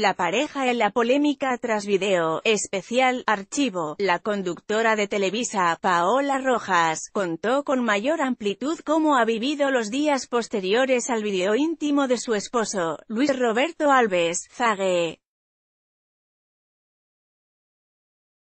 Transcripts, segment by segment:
la pareja en la polémica tras video, especial, archivo, la conductora de Televisa, Paola Rojas, contó con mayor amplitud cómo ha vivido los días posteriores al video íntimo de su esposo, Luis Roberto Alves, Zague.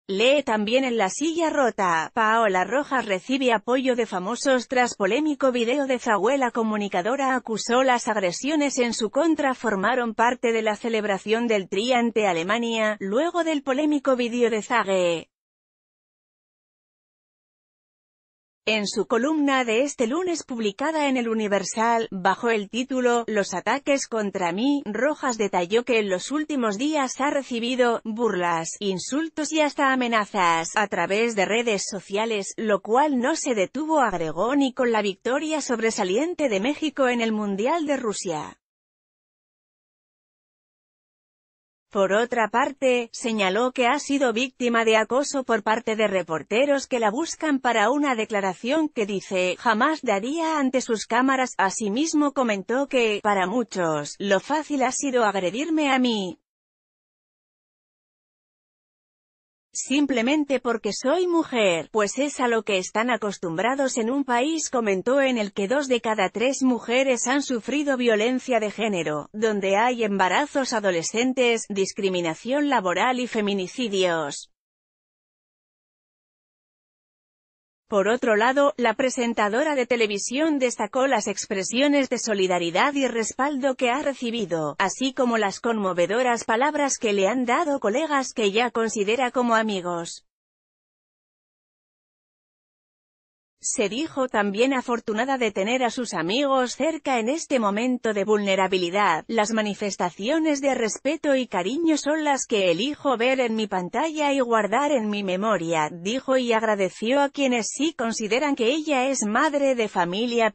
Lee también en la silla rota. Paola Rojas recibe apoyo de famosos tras polémico video de Zagüela comunicadora acusó las agresiones en su contra formaron parte de la celebración del Triante Alemania, luego del polémico video de Zague. En su columna de este lunes publicada en el Universal, bajo el título, Los ataques contra mí, Rojas detalló que en los últimos días ha recibido, burlas, insultos y hasta amenazas, a través de redes sociales, lo cual no se detuvo agregó ni con la victoria sobresaliente de México en el Mundial de Rusia. Por otra parte, señaló que ha sido víctima de acoso por parte de reporteros que la buscan para una declaración que dice, jamás daría ante sus cámaras. Asimismo comentó que, para muchos, lo fácil ha sido agredirme a mí, simplemente porque soy mujer, pues es a lo que están acostumbrados en un país comentó en el que dos de cada tres mujeres han sufrido violencia de género, donde hay embarazos adolescentes, discriminación laboral y feminicidios. Por otro lado, la presentadora de televisión destacó las expresiones de solidaridad y respaldo que ha recibido, así como las conmovedoras palabras que le han dado colegas que ya considera como amigos. Se dijo también afortunada de tener a sus amigos cerca en este momento de vulnerabilidad. Las manifestaciones de respeto y cariño son las que elijo ver en mi pantalla y guardar en mi memoria, dijo y agradeció a quienes sí consideran que ella es madre de familia.